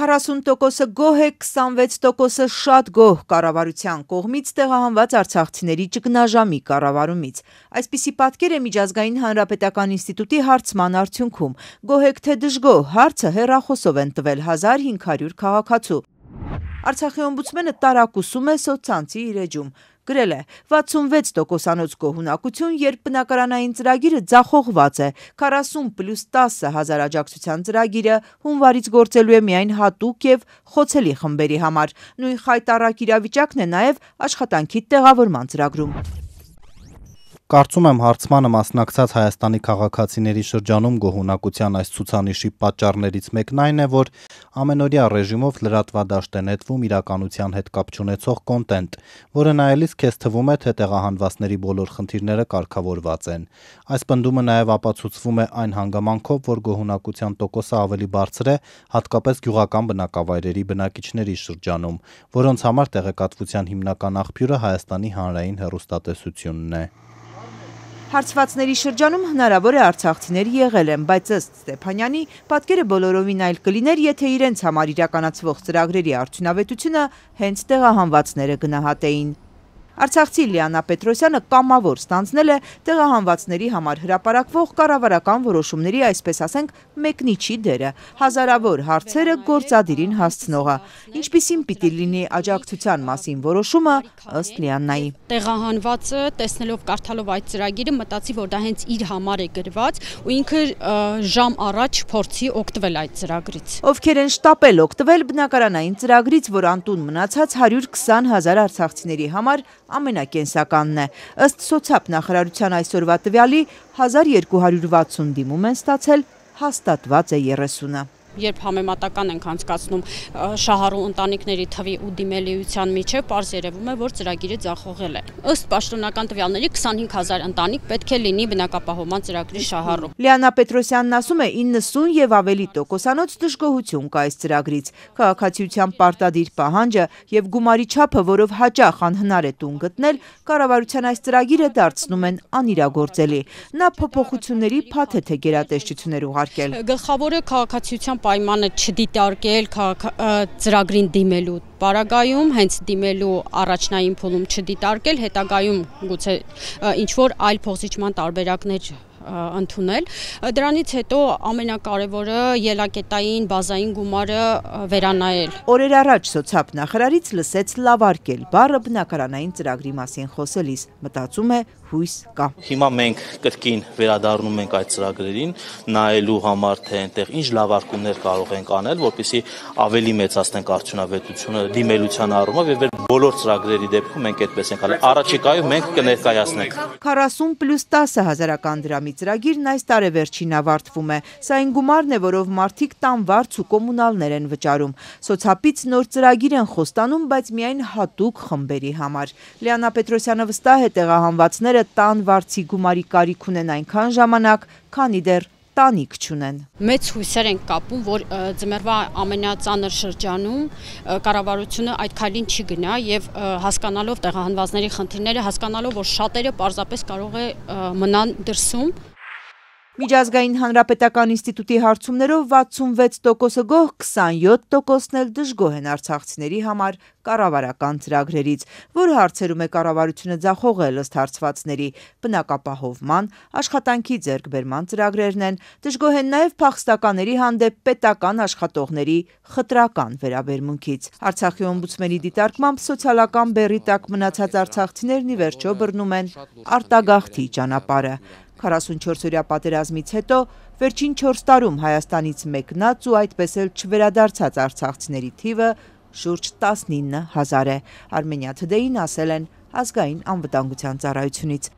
40%-ը գոհ է, 26%-ը շատ գոհ կառավարության կողմից տեղահանված արցախցիների ճգնաժամի կառավարումից։ Այսպիսի պատկեր է Միջազգային Հանրապետական ինստիտուտի հարցման արդյունքում։ Գոհ եք թե դժգոհ, հարցը հերախոսով են տվել 1500 քաղաքացու։ Արցախի օմբուդսմենը տարակուսում է սոցցանցի իր էջում գրել է 66 տոքոսանոց գոհունակություն, երբ բնակարանային ծրագիրը ձախողված է, 40 պլուս 10 հազար աջակցության ծրագիրը հունվարից գործելու է միայն հատուկ և խոցելի խմբերի համար, նույն խայտարակ իրավիճակն է նաև աշխատանքի տեղավորման ծրագրում։ Կարծում եմ հարցմանը մասնակցած Հայաստանի քաղաքացիների շրջանում գոհունակության այս ցուցանիշի պատճառներից մեկն այն է, որ ամենօրյա ռեժիմով լրատվադաշտ է նետվում իրականության հետ կապ չունեցող կոնտենտ, որը նայելիս քեզ թվում է, թե տեղահանվածների բոլոր խնդիրները կարգավորված են։ Այս բնդումը նաև ապացուցվում է այն հանգամանքով, որ գոհունակության տոկոսը ավելի բարձր է, հատկապես գյուղական բնակավայրերի բնակիչների շրջանում, որոնց համար տեղեկատվության հիմնական աղբյուրը Հայաստանի հանրային հեռուստատեսությունն է։ Հարցվածների շրջանում հնարավոր է արցախցիներ եղել են, բայց ըստ Ստեփանյանի պատկերը բոլորովին այլ կլիներ, եթե իրենց համար իրականացվող ծրագրերի արդյունավետությունը հենց տեղահանվածները գնահատեին։ Արցախցի Լիանա Պետրոսյանը կամավոր ստանձնել է տեղահանվածների համար հրապարակվող կառավարական որոշումների, այսպես ասենք, մեկնիչի դերը, հազարավոր հարցերը գործադիրին հասցնողը։ Ինչպիսին պիտի լինի աջակցության մասին որոշումը ըստ Լիաննայի։ Տեղահանվածը տեսնելով կարդալով այդ ծրագիրը մտածի, որ դա հենց իր համար է գրված ու ինքը ժամ առաջ փորձի օգտվել այդ ծրագրից։ Ովքեր են շտապել օգտվել բնակարանային ծրագրից, որ անտուն մնացած 120 հազար արցախցիների համար ամենակենսականն է։ Ըստ սոցապ նախարարության այսօրվա տվյալի 1260 դիմում են ստացել, հաստատված է 30-ը երբ համեմատական ենք անցկացնում շահառու ընտանիքների թվի ու դիմելիության միջև, պարզ երևում է, որ ծրագիրը ձախողել է։ Ըստ պաշտոնական տվյալների 25000 ընտանիք պետք է լինի բնակապահովման ծրագրի շահառու։ Լիանա Պետրոսյանն ասում է 90 եւ ավելի տոկոսանոց դժգոհություն կա այս ծրագրից։ Քաղաքացիության պարտադիր պահանջը եւ գումարի չափը, որով հաճախ անհնար է տուն գտնել, կառավարության այս ծրագիրը դարձնում են անիրագործելի։ Նա փոփոխությունների փաթեթ է գերատեսչություններ ուղարկել։ Գլխավորը քաղաքացիության պայմանը չդիտարկել ծրագրին դիմելու պարագայում, հենց դիմելու առաջնային փուլում չդիտարկել, հետագայում գուցե ինչ որ այլ փոխզիջման տարբերակներ ընդունել։ Դրանից հետո ամենակարևորը ելակետային բազային գումարը վերանայել։ Օրեր առաջ սոցիալ նախարարից լսեց լավարկել բառը բնակարանային ծրագրի մասին խոսելիս։ Մտածում է, հույս կա։ Հիմա մենք կրկին վերադառնում ենք այդ ծրագրերին, նայելու համար թե այնտեղ ինչ լավարկումներ կարող ենք անել, որպեսզի ավելի մեծացնենք արդյունավետությունը դիմելության առումով եւ վեր բոլոր ծրագրերի դեպքում մենք այդպես ենք անել։ Առաջիկայում մենք կներկայացնենք 40+10 հազարական դրամի ծրագիրն այս տարեվերջին ավարտվում է։ Սա այն գումարն է, որով մարդիկ տան վարձ ու կոմունալներ են վճարում։ Սոցհապից նոր ծրագիր են խոստանում, բայց միայն հատուկ խմբերի համար։ Լիանա Պետրոսյանը վստահ է տեղահանվածները ընտանիքները տան վարձի գումարի կարիք ունեն այնքան ժամանակ, քանի դեռ տանիք չունեն։ Մեծ հույսեր ենք կապում, որ ձմերվա ամենածանր շրջանում կառավարությունը այդ քայլին չի գնա եւ հասկանալով տեղահանվածների խնդիրները, հասկանալով, որ շատերը պարզապես կարող է մնան դրսում Միջազգային Հանրապետական ինստիտուտի հարցումներով 66%-ը գոհ, 27%-ն էլ դժգոհ են արցախցիների համար կառավարական ծրագրերից, որ հարցերում է կառավարությունը ձախողել ըստ հարցվածների բնակապահովման, աշխատանքի ձեռքբերման ծրագրերն են, դժգոհ են նաև փախստականների հանդեպ պետական աշխատողների խտրական վերաբերմունքից։ Արցախի օմբուդսմենի դիտարկմամբ սոցիալական բերի տակ մնացած արցախցիներն ի վերջո բռնում են արտագաղթի ճանապարհը։ 44-օրյա պատերազմից հետո վերջին 4 տարում Հայաստանից մեկնած ու այդպես էլ չվերադարձած արցախցիների թիվը շուրջ 19 հազար է։ Արմենիա թդեին ասել են ազգային անվտանգության ծառայությունից։